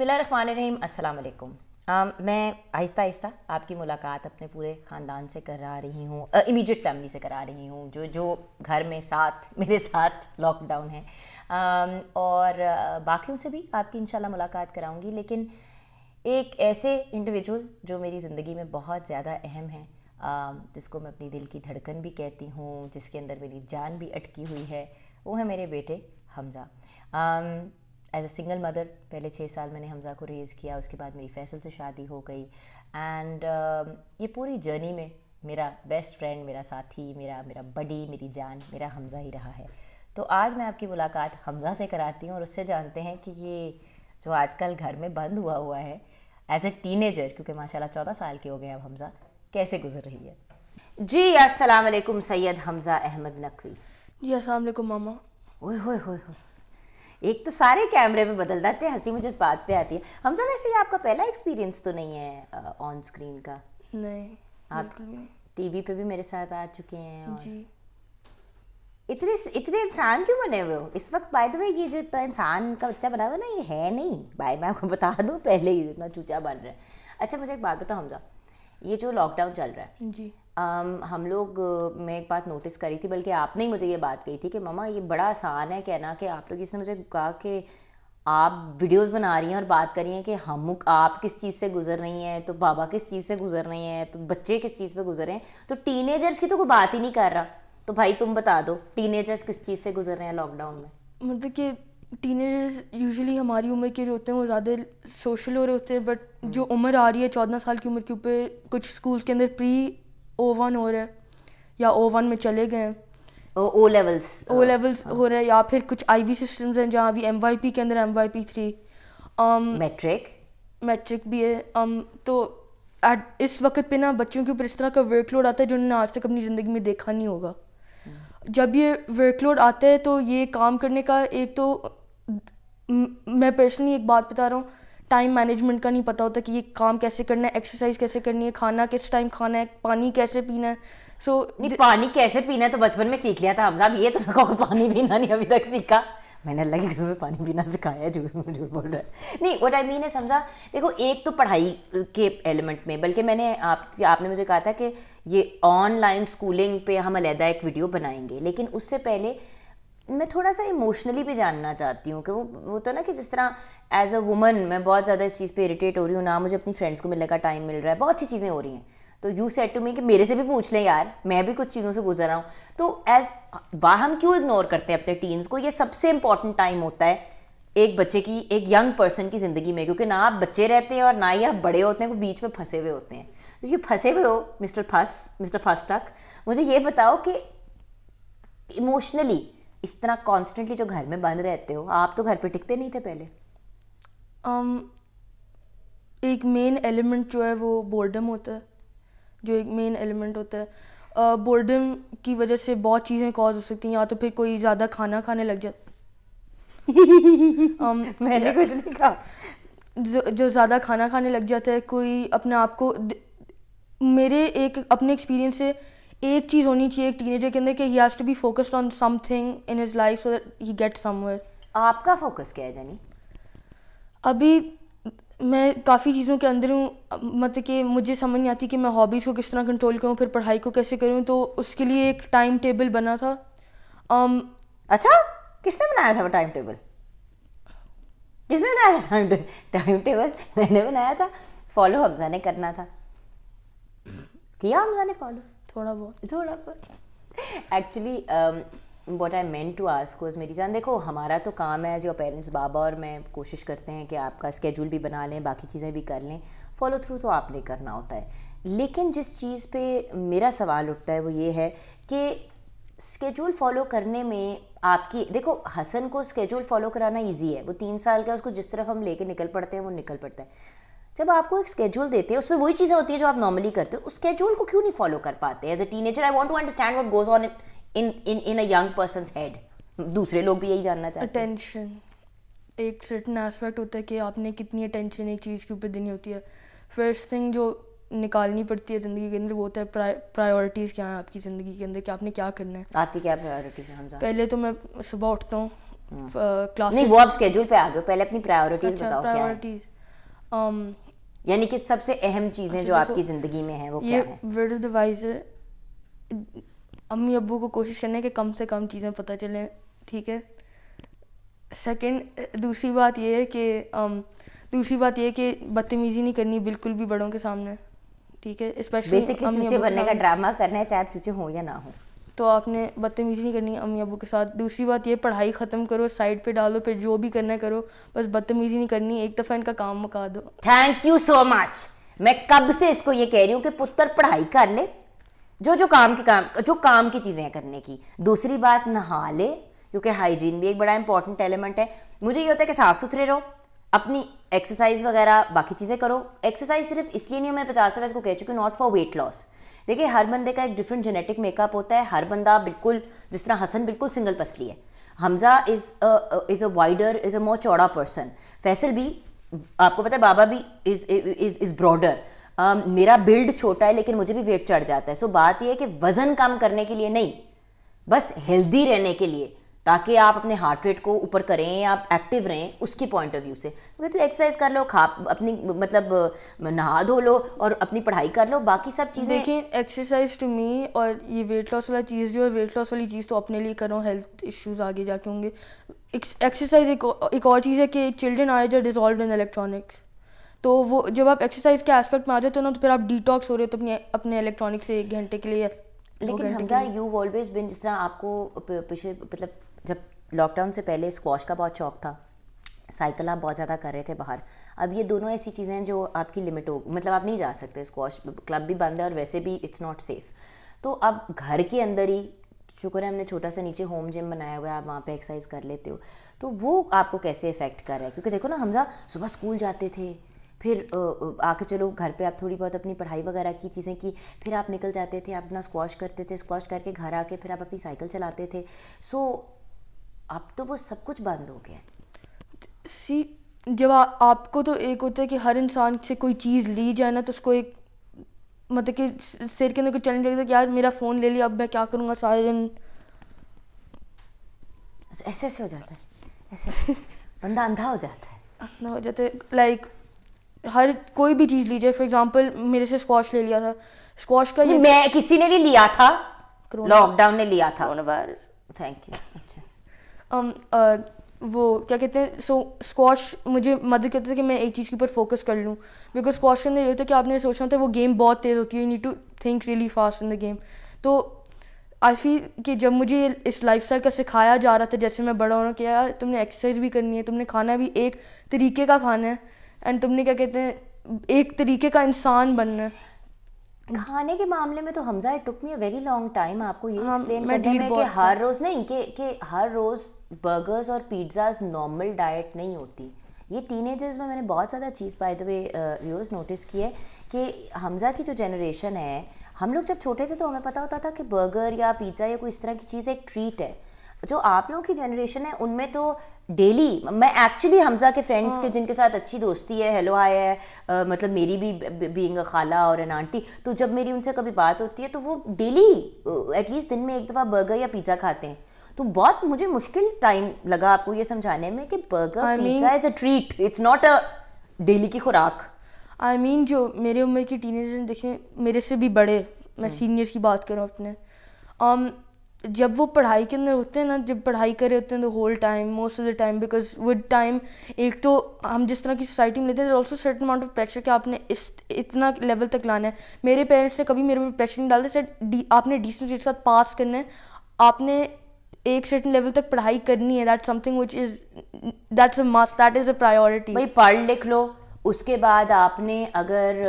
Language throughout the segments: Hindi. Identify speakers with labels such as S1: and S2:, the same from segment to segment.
S1: बसमीम अल्लाम मैं आहिस्ता आहिस्ता आपकी मुलाकात अपने पूरे ख़ानदान से करा रही हूँ इमीडिएट फैमिली से करा रही हूँ जो जो घर में साथ मेरे साथ लॉकडाउन है आ, और बाकियों से भी आपकी इंशाल्लाह मुलाकात कराऊँगी लेकिन एक ऐसे इंडिविजुअल जो मेरी ज़िंदगी में बहुत ज़्यादा अहम है जिसको मैं अपनी दिल की धड़कन भी कहती हूँ जिसके अंदर मेरी जान भी अटकी हुई है वो है मेरे बेटे Hamza as a single mother पहले छः साल मैंने हमज़ा को रेज़ किया उसके बाद मेरी फैसल से शादी हो गई एंड uh, um, ये पूरी जर्नी में मेरा बेस्ट फ्रेंड मेरा साथी मेरा मेरा बडी मेरी जान मेरा हमज़ा ही रहा है तो आज मैं आपकी मुलाकात हमज़ा से कराती हूँ और उससे जानते हैं कि ये जो आजकल घर में बंद हुआ हुआ है एज ए टीनेजर क्योंकि माशाल्लाह चौदह साल के हो गए अब हमज़ा कैसे गुजर रही है जी असलम सैयद हमज़ा अहमद नकवी जी असल मामा ओए हो एक तो सारे कैमरे में बदल जाते हैं हंसी मुझे इस बात पे आती है हम सब ऐसे ही आपका पहला एक्सपीरियंस तो नहीं है ऑन स्क्रीन का नहीं आप टीवी पे भी मेरे साथ आ चुके हैं और जी इतने इतने इंसान क्यों बने हुए हो इस वक्त बाय द वे ये जो इतना इंसान का बच्चा बना हुआ ना ये है नहीं बाय मैं आपको बता दूँ पहले ही इतना चूचा बन रहा है अच्छा मुझे एक बात बताओ हमजा ये जो लॉकडाउन चल रहा है जी um, हम लोग मैं एक बात नोटिस करी थी बल्कि आपने ही मुझे ये बात कही थी कि ममा ये बड़ा आसान है कहना कि आप लोग जिसने मुझे कहा कि आप वीडियोस बना रही हैं और बात कर रही हैं कि हम आप किस चीज़ से गुजर रही हैं तो बाबा किस चीज़ से गुजर रहे हैं तो बच्चे किस चीज़ पे गुजर रहे हैं तो टीनेजर्स की तो कोई बात ही नहीं कर रहा तो भाई तुम बता दो टीनेजर्स किस चीज़ से गुजर रहे हैं लॉकडाउन में
S2: मतलब कि टीनेजर्स यूजुअली हमारी उम्र के जो होते हैं वो ज़्यादा सोशल हो रहे होते हैं बट हम्म। जो उम्र आ रही है चौदह साल की उम्र के ऊपर कुछ स्कूल्स के अंदर प्री ओ वन हो रहा है या ओ वन में चले गए
S1: ओ लेवल्स
S2: ओ लेवल्स हो रहे हैं या फिर कुछ आई बी सिस्टम हैं जहाँ अभी एम वाई पी के अंदर M Y P three metric metric भी है um, तो एट इस वक्त पे ना बच्चों के ऊपर इस तरह का वर्कलोड आता है जो उन्होंने आज तक अपनी ज़िंदगी में देखा नहीं होगा जब ये वर्कलोड आता है तो ये काम करने का एक तो मैं पर्सनली एक बात बता रहा हूँ टाइम मैनेजमेंट का नहीं पता होता कि ये काम कैसे करना है एक्सरसाइज कैसे करनी है खाना किस टाइम खाना है पानी कैसे पीना है सो so, नहीं पानी
S1: कैसे पीना है तो बचपन में सीख लिया था हम साहब ये तो सबको पानी पीना नहीं अभी तक सीखा मैंने अल्लाह की कसम पानी पीना सिखाया जो भी मुझे बोल रहा है नहीं वो आई मीन है समझा देखो एक तो पढ़ाई के एलिमेंट में बल्कि मैंने आप आपने मुझे कहा था कि ये ऑनलाइन स्कूलिंग पे हम अलहदा एक वीडियो बनाएंगे लेकिन उससे पहले मैं थोड़ा सा इमोशनली भी जानना चाहती हूँ कि वो वो तो ना कि जिस तरह एज अ वुमन मैं बहुत ज़्यादा इस चीज़ पे इरिटेट हो रही हूँ ना मुझे अपनी फ्रेंड्स को मिलने का टाइम मिल रहा है बहुत सी चीज़ें हो रही हैं तो यू सेट टू मी कि मेरे से भी पूछ लें यार मैं भी कुछ चीज़ों से गुजर रहा हूँ तो एज वाह हम क्यों इग्नोर करते हैं अपने टीन्स को ये सबसे इंपॉर्टेंट टाइम होता है एक बच्चे की एक यंग पर्सन की ज़िंदगी में क्योंकि ना आप बच्चे रहते हैं और ना ही आप बड़े होते हैं वो बीच में फंसे हुए होते हैं तो ये फंसे हुए हो मिस्टर फस मिस्टर फस्टक मुझे ये बताओ कि इमोशनली इस तरह कॉन्स्टेंटली जो घर में बंद रहते हो आप तो घर पे टिकते नहीं थे पहले
S2: um, एक मेन एलिमेंट जो है वो बोर्डम होता है जो एक मेन एलिमेंट होता है बोर्डम uh, की वजह से बहुत चीज़ें कॉज हो सकती हैं या तो फिर कोई ज़्यादा खाना खाने लग जाता um, मैंने कुछ नहीं कहा जो जो ज़्यादा खाना खाने लग जाता है कोई अपने आप को मेरे एक अपने एक्सपीरियंस से एक चीज़ होनी चाहिए एक टीनेजर के अंदर कि he has to be focused on something in his life so that he get somewhere आपका फोकस क्या है जानी अभी मैं काफ़ी चीज़ों के अंदर हूँ मतलब कि मुझे समझ नहीं आती कि मैं हॉबीज़ को किस तरह कंट्रोल करूँ फिर पढ़ाई को कैसे करूँ तो उसके लिए एक टाइम टेबल बना था
S1: um, अच्छा किसने बनाया था वो टाइम टेबल किसने बनाया था टाइम टेबल टाइम टेबल मैंने बनाया था फॉलो हमजा ने करना था किया हमजा ने फॉलो थोड़ा बहुत थोड़ा बहुत actually what I mean to ask was मेरी जान देखो हमारा तो काम है योर पेरेंट्स बाबा और मैं कोशिश करते हैं कि आपका स्केड्यूल भी बना लें बाकी चीज़ें भी कर लें फॉलो थ्रू तो आपने करना होता है लेकिन जिस चीज़ पे मेरा सवाल उठता है वो ये है कि स्केड्यूल फॉलो करने में आपकी देखो हसन को स्केड्यूल फॉलो कराना ईजी है वो तीन साल का उसको जिस तरफ हम लेके निकल पड़ते हैं वो निकल पड़ता है जब आपको एक स्केड्यूल देते हैं उसमें वही चीज़ें होती हैं जो आप नॉर्मली करते हो उस स्केड्यूल को क्यों नहीं फॉलो कर पाते as a teenager I want to understand what goes on in in in a young person head दूसरे लोग भी यही जानना चाहते
S2: हैं अटेंशन एक सर्टन एस्पेक्ट होता है कि आपने कितनी अटेंशन एक चीज़ के ऊपर देनी होती है फर्स्ट थिंग जो निकालनी पड़ती है ज़िंदगी के अंदर वो होता है प्रायोरिटीज़ क्या हैं आपकी ज़िंदगी के अंदर कि आपने क्या करना है आपकी
S1: क्या प्रायोरिटीज़ हैं पहले
S2: तो मैं सुबह उठता हूँ क्लास हम्म। नहीं वो आप स्केड्यूल
S1: पे आ गए पहले अपनी प्रायोरिटीज़ अच्छा, बताओ प्रायोरिटीज़ यानी कि सबसे अहम चीज़ें अच्छा जो आपकी ज़िंदगी में है वो क्या है
S2: वीडियो डिवाइस अम्मी अबू को कोशिश करने के कम से कम चीज़ें पता चलें ठीक है सेकंड दूसरी बात ये है कि um, दूसरी बात ये है कि बदतमीज़ी नहीं करनी बिल्कुल भी बड़ों के सामने ठीक है स्पेशली बेसिकली बनने का ड्रामा
S1: करना है चाहे चूचे हो या ना हो तो
S2: आपने बदतमीज़ी नहीं करनी अम्मी अबू के साथ दूसरी बात ये पढ़ाई ख़त्म करो साइड पे डालो फिर जो भी करना करो बस बदतमीज़ी नहीं करनी एक दफ़ा इनका काम मका दो
S1: थैंक यू सो मच मैं कब से इसको ये कह रही हूँ कि पुत्र पढ़ाई कर ले जो जो काम के काम जो काम की चीज़ें करने की दूसरी बात नहा ले क्योंकि हाइजीन भी एक बड़ा इंपॉर्टेंट एलिमेंट है मुझे ये होता है कि साफ़ सुथरे रहो अपनी एक्सरसाइज वगैरह बाकी चीज़ें करो एक्सरसाइज सिर्फ इसलिए नहीं मैं पचास दफ़ा इसको कह चुकी हूँ नॉट फॉर वेट लॉस देखिए हर बंदे का एक डिफरेंट जेनेटिक मेकअप होता है हर बंदा बिल्कुल जिस तरह हसन बिल्कुल सिंगल पसली है Hamza is is a wider is a more चौड़ा पर्सन फैसल भी आपको पता है बाबा भी इज़ इज़ इज़ ब्रॉडर मेरा बिल्ड छोटा है लेकिन मुझे भी वेट चढ़ जाता है सो so, बात यह है कि वज़न कम करने के लिए नहीं बस हेल्दी रहने के लिए ताकि आप अपने हार्ट रेट को ऊपर करें आप एक्टिव रहें उसकी पॉइंट ऑफ व्यू से क्योंकि तो एक्सरसाइज कर लो खा अपनी मतलब नहा धो लो और अपनी पढ़ाई कर लो बाकी सब चीज़ें देखिए
S2: एक्सरसाइज टू मी और ये वेट लॉस वाला चीज़ जो है वेट लॉस वाली चीज़ तो अपने लिए करो हेल्थ इश्यूज आगे जाके होंगे एक्सरसाइज एक, एक और चीज़ है कि चिल्ड्रेन आर्ज जो डिजॉल्व इन इलेक्ट्रॉनिक्स तो वो जब आप एक्सरसाइज के एस्पेक्ट में आ जाते हो ना तो फिर आप डिटॉक्स हो रहे हो तो अपने अपने इलेक्ट्रॉनिक्स से एक घंटे के लिए
S1: लेकिन हमदा यू ऑलवेज बिन जिस तरह आपको पिछले मतलब जब लॉकडाउन से पहले स्क्वाश का बहुत शौक था साइकिल आप बहुत ज़्यादा कर रहे थे बाहर अब ये दोनों ऐसी चीज़ें हैं जो आपकी लिमिट हो मतलब आप नहीं जा सकते स्क्वाश क्लब भी बंद है और वैसे भी इट्स नॉट सेफ तो अब घर के अंदर ही शुक्र है हमने छोटा सा नीचे होम जिम बनाया हुआ है आप वहाँ पे एक्सरसाइज कर लेते हो तो वो आपको कैसे इफेक्ट कर रहा है क्योंकि देखो ना हमजा सुबह स्कूल जाते थे फिर आके चलो घर पे आप थोड़ी बहुत अपनी पढ़ाई वगैरह की चीज़ें की फिर आप निकल जाते थे आप अपना स्क्वाश करते थे स्क्वाश करके घर आके फिर आप अपनी साइकिल चलाते थे सो अब तो वो सब कुछ बंद हो गया सी
S2: जब आ, आपको तो एक होता है कि हर इंसान से कोई चीज़ ली जाए ना तो उसको एक मतलब कि सिर के अंदर कोई चैलेंज लगता है कि यार मेरा फ़ोन ले लिया अब मैं क्या करूँगा सारे दिन अच्छा, ऐसे ऐसे हो जाता है ऐसे बंदा अंधा हो जाता है अंधा हो जाता है लाइक हर कोई भी चीज़ लीजिए फॉर एग्जांपल मेरे से स्क्वाश ले लिया था
S1: स्क्वाश का ये मैं किसी ने नहीं लिया था लॉकडाउन ने लिया था थैंक यू
S2: Um, uh, वो क्या कहते हैं सो स्क्वाश मुझे मदद करता था कि मैं एक चीज़ के ऊपर फोकस कर लूँ बिकॉज स्क्वाश के अंदर ये होता है कि आपने सोचना होता है वो गेम बहुत तेज़ होती है you need to think really fast in the game तो आई फील कि जब मुझे इस लाइफ स्टाइल का सिखाया जा रहा था जैसे मैं बड़ा हो रहा किया तुमने एक्सरसाइज भी करनी है तुमने खाना भी एक तरीके का खाना है एंड तुमने क्या कहते हैं एक तरीके का इंसान बनना है
S1: खाने के मामले में तो Hamza it took me a very long time आपको ये एक्सप्लेन हाँ, करने में कि हर रोज नहीं कि कि हर रोज बर्गर्स और पिज्ज़ाज नॉर्मल डाइट नहीं होती ये टीनेजर्स में मैंने बहुत ज़्यादा चीज़ by the way views notice की है कि हमजा की जो जनरेशन है हम लोग जब छोटे थे तो हमें पता होता था कि बर्गर या पिज़्ज़ा या कोई इस तरह की चीज़ एक ट्रीट है जो आप लोगों की जनरेशन है उनमें तो डेली मैं एक्चुअली हमजा के फ्रेंड्स के हाँ। जिनके साथ अच्छी दोस्ती है हेलो आया है आ, मतलब मेरी भी बीइंग खाला और एन आंटी तो जब मेरी उनसे कभी बात होती है तो वो डेली एटलीस्ट दिन में एक दफ़ा बर्गर या पिज़्ज़ा खाते हैं तो बहुत मुझे मुश्किल टाइम लगा आपको ये समझाने में कि burger pizza is a treat it's not a daily की खुराक
S2: आई I मीन mean, जो मेरे उम्र की टीनेजर देखें मेरे से भी बड़े मैं सीनियर्स हम्म। की बात करूँ अपने um, जब वो पढ़ाई के अंदर होते हैं ना जब पढ़ाई कर रहे होते हैं the whole time most of the time because with time एक तो हम जिस तरह की सोसाइटी में लेते हैं also certain amount of pressure कि आपने इस इतना लेवल तक लाना है मेरे पेरेंट्स ने कभी मेरे पर प्रेशर नहीं डालते आपने डिसेंट के साथ पास करना है आपने
S1: एक सर्टन लेवल तक पढ़ाई करनी है that something which is that's a must that is a priority भाई पढ़ लिख लो उसके बाद आपने अगर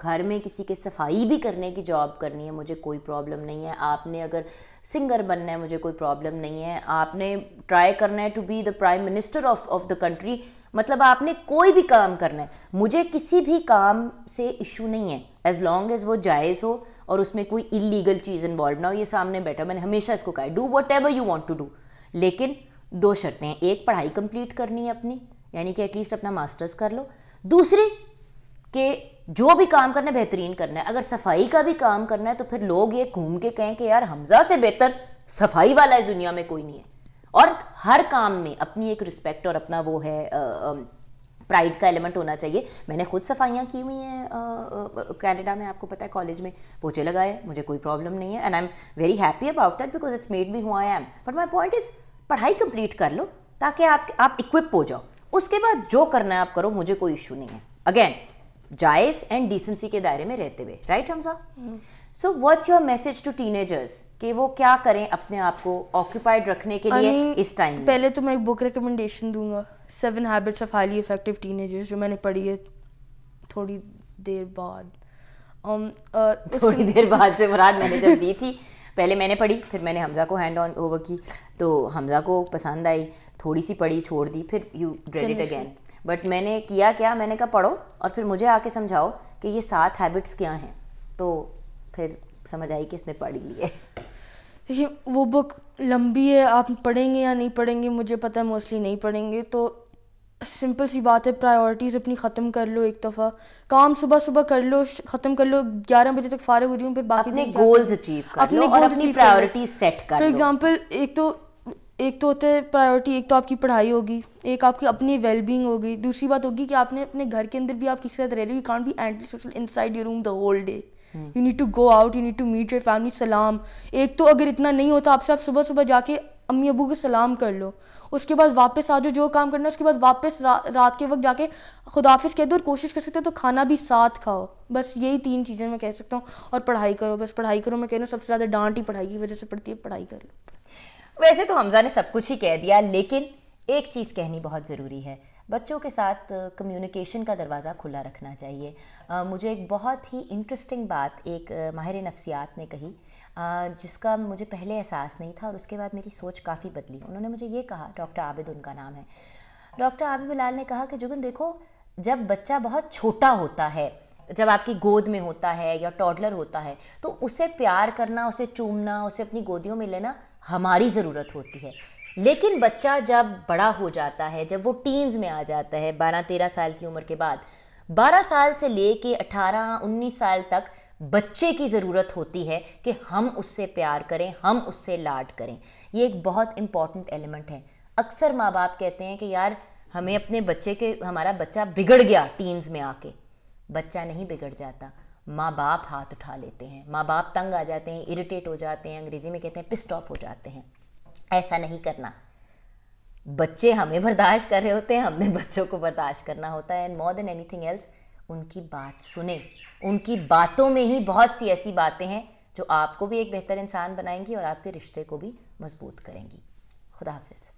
S1: घर में किसी के सफाई भी करने की जॉब करनी है मुझे कोई प्रॉब्लम नहीं है आपने अगर सिंगर बनना है मुझे कोई प्रॉब्लम नहीं है आपने ट्राई करना है to be the prime minister of of the country मतलब आपने कोई भी काम करना है मुझे किसी भी काम से इशू नहीं है एज़ लॉन्ग एज़ वो जायज़ हो और उसमें कोई इलीगल चीज़ इन्वॉल्व ना हो ये सामने बैठा मैंने हमेशा इसको कहा do whatever you want to do लेकिन दो शर्तें हैं एक पढ़ाई कंप्लीट करनी है अपनी यानी कि एटलीस्ट अपना मास्टर्स कर लो दूसरी कि जो भी काम करना है बेहतरीन करना है अगर सफाई का भी काम करना है तो फिर लोग ये घूम के कहें कि यार हमजा से बेहतर सफाई वाला इस दुनिया में कोई नहीं है और हर काम में अपनी एक रिस्पेक्ट और अपना वो है प्राइड का एलिमेंट होना चाहिए मैंने खुद सफाइयाँ की हुई हैं कैनेडा में आपको पता है कॉलेज में पोचे लगाए मुझे कोई प्रॉब्लम नहीं है and I am very happy about that because it's made me हुआ I am but my point is पढ़ाई कंप्लीट कर लो ताकि आप आप इक्विप हो जाओ उसके बाद जो करना है आप करो मुझे कोई इशू नहीं है अगेन जायज एंड डिसेंसी के दायरे में रहते हुए right Hamza so what's your message to teenagers कि वो क्या करें अपने आप को ऑक्यूपाइड रखने के लिए I mean, इस टाइम पहले
S2: तो मैं एक बुक रिकमेंडेशन दूंगा seven habits of highly effective teenagers जो मैंने पढ़ी है थोड़ी देर बाद um, uh, थोड़ी देर बाद से मुराद मैंने जब दी थी
S1: पहले मैंने पढ़ी फिर मैंने हमजा को हैंड ऑन ओवर की तो हमजा को पसंद आई थोड़ी सी पढ़ी छोड़ दी फिर यू इट अगेन बट मैंने किया क्या मैंने कहा पढ़ो और फिर मुझे आके समझाओ कि ये सात हैबिट्स क्या हैं तो फिर समझ आई कि इसने पढ़ी ही लिए
S2: देखिए वो बुक लंबी है आप पढ़ेंगे या नहीं पढ़ेंगे मुझे पता है मोस्टली नहीं पढ़ेंगे तो सिंपल सी बात है प्रायोरिटीज़ अपनी ख़त्म कर लो एक दफ़ा काम सुबह सुबह कर लो ख़त्म कर लो ग्यारह बजे तक फारग हो रही हूँ फिर बाकी अपने गोल्स
S1: अचीव कर अपने लो और अपनी प्रायोरिटीज सेट कर फॉर
S2: एग्जांपल एक तो एक तो होते हैं प्रायोरिटी एक तो आपकी पढ़ाई होगी एक आपकी अपनी वेलबींग होगी दूसरी बात होगी कि आपने अपने घर के अंदर भी आप किसी तरह रह रहे हो you can't be anti social inside your room the whole day you need to go out you need to meet your family सलाम एक तो अगर इतना नहीं होता आपसे आप सुबह सुबह जाके अम्मी अबू को सलाम कर लो उसके बाद वापस आ जाओ जो काम करना है उसके बाद वापस रा, रात के वक्त जाके खुदाफिस कह दो और कोशिश कर सकते हो तो खाना भी साथ खाओ बस यही तीन चीज़ें मैं कह सकता हूँ और पढ़ाई करो बस पढ़ाई करो मैं कह रहा हूँ सबसे ज़्यादा डांट ही पढ़ाई की वजह से पड़ती है पढ़ाई कर लो
S1: वैसे तो, तो हमजा ने सब कुछ ही कह दिया लेकिन एक चीज़ कहनी बहुत ज़रूरी है बच्चों के साथ कम्युनिकेशन का दरवाज़ा खुला रखना चाहिए आ, मुझे एक बहुत ही इंटरेस्टिंग बात एक माहिर नफ्सियात ने कही आ, जिसका मुझे पहले एहसास नहीं था और उसके बाद मेरी सोच काफ़ी बदली उन्होंने मुझे ये कहा डॉक्टर आबिद उनका नाम है डॉक्टर आबिद बिलाल ने कहा कि जुगन देखो जब बच्चा बहुत छोटा होता है जब आपकी गोद में होता है या टॉडलर होता है तो उसे प्यार करना उसे चूमना उसे अपनी गोदियों में लेना हमारी ज़रूरत होती है लेकिन बच्चा जब बड़ा हो जाता है जब वो टीन्स में आ जाता है बारह तेरह साल की उम्र के बाद बारह साल से ले कर अठारह उन्नीस साल तक बच्चे की ज़रूरत होती है कि हम उससे प्यार करें हम उससे लाड करें ये एक बहुत इम्पॉर्टेंट एलिमेंट है अक्सर माँ बाप कहते हैं कि यार हमें अपने बच्चे के हमारा बच्चा बिगड़ गया टीन्स में आके बच्चा नहीं बिगड़ जाता माँ बाप हाथ उठा लेते हैं माँ बाप तंग आ जाते हैं इरिटेट हो जाते हैं अंग्रेज़ी में कहते हैं पिस्ट ऑफ हो जाते हैं ऐसा नहीं करना बच्चे हमें बर्दाश्त कर रहे होते हैं हमने बच्चों को बर्दाश्त करना होता है and more than anything else उनकी बात सुने उनकी बातों में ही बहुत सी ऐसी बातें हैं जो आपको भी एक बेहतर इंसान बनाएंगी और आपके रिश्ते को भी मजबूत करेंगी खुदा हाफिज़